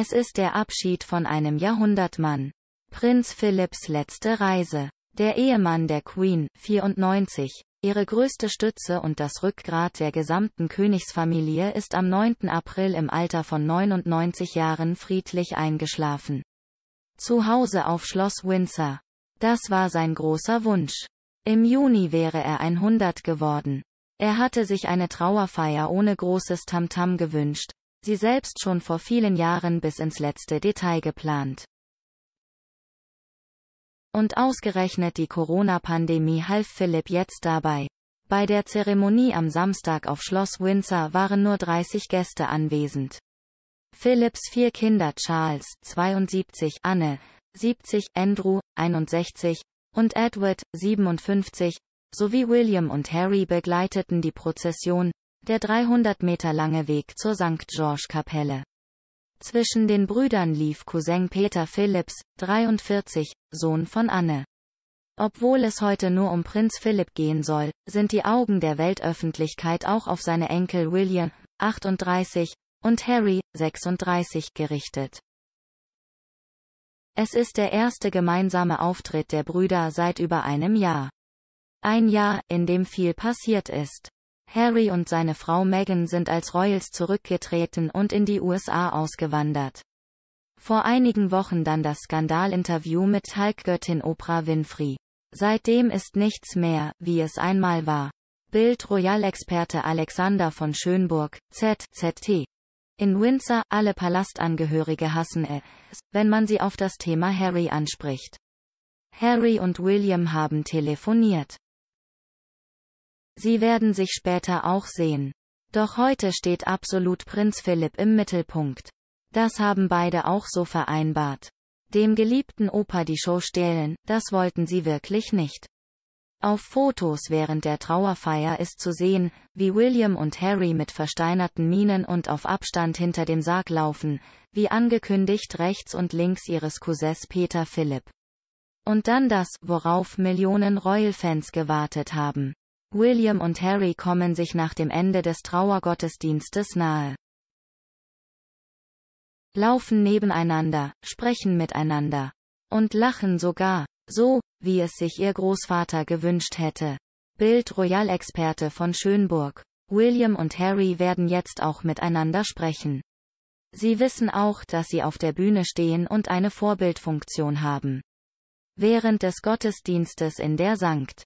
Es ist der Abschied von einem Jahrhundertmann. Prinz Philipps letzte Reise. Der Ehemann der Queen, 94, ihre größte Stütze und das Rückgrat der gesamten Königsfamilie ist am 9. April im Alter von 99 Jahren friedlich eingeschlafen. Zu Hause auf Schloss Windsor. Das war sein großer Wunsch. Im Juni wäre er 100 geworden. Er hatte sich eine Trauerfeier ohne großes Tamtam -Tam gewünscht, sie selbst schon vor vielen Jahren bis ins letzte Detail geplant. Und ausgerechnet die Corona-Pandemie half Philipp jetzt dabei. Bei der Zeremonie am Samstag auf Schloss Windsor waren nur 30 Gäste anwesend. Philipps vier Kinder Charles, 72, Anne, 70, Andrew, 61, und Edward, 57, sowie William und Harry begleiteten die Prozession, der 300 Meter lange Weg zur St. George-Kapelle. Zwischen den Brüdern lief Cousin Peter Phillips, 43, Sohn von Anne. Obwohl es heute nur um Prinz Philipp gehen soll, sind die Augen der Weltöffentlichkeit auch auf seine Enkel William, 38, und Harry, 36, gerichtet. Es ist der erste gemeinsame Auftritt der Brüder seit über einem Jahr. Ein Jahr, in dem viel passiert ist. Harry und seine Frau Meghan sind als Royals zurückgetreten und in die USA ausgewandert. Vor einigen Wochen dann das Skandalinterview mit Talkgöttin Oprah Winfrey. Seitdem ist nichts mehr, wie es einmal war. Bild Royalexperte Alexander von Schönburg, ZZT. In Windsor, alle Palastangehörige hassen es, wenn man sie auf das Thema Harry anspricht. Harry und William haben telefoniert. Sie werden sich später auch sehen. Doch heute steht absolut Prinz Philipp im Mittelpunkt. Das haben beide auch so vereinbart. Dem geliebten Opa die Show stehlen, das wollten sie wirklich nicht. Auf Fotos während der Trauerfeier ist zu sehen, wie William und Harry mit versteinerten Mienen und auf Abstand hinter dem Sarg laufen, wie angekündigt rechts und links ihres Cousins Peter Philipp. Und dann das, worauf Millionen Royal-Fans gewartet haben. William und Harry kommen sich nach dem Ende des Trauergottesdienstes nahe. Laufen nebeneinander, sprechen miteinander. Und lachen sogar, so, wie es sich ihr Großvater gewünscht hätte. Bild Royalexperte von Schönburg. William und Harry werden jetzt auch miteinander sprechen. Sie wissen auch, dass sie auf der Bühne stehen und eine Vorbildfunktion haben. Während des Gottesdienstes in der Sankt.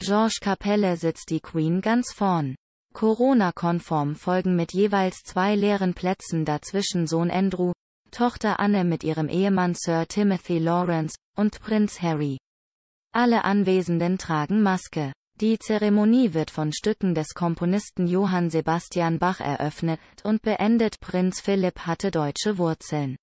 Georges Kapelle sitzt die Queen ganz vorn. Corona-konform folgen mit jeweils zwei leeren Plätzen dazwischen Sohn Andrew, Tochter Anne mit ihrem Ehemann Sir Timothy Lawrence und Prinz Harry. Alle Anwesenden tragen Maske. Die Zeremonie wird von Stücken des Komponisten Johann Sebastian Bach eröffnet und beendet. Prinz Philipp hatte deutsche Wurzeln.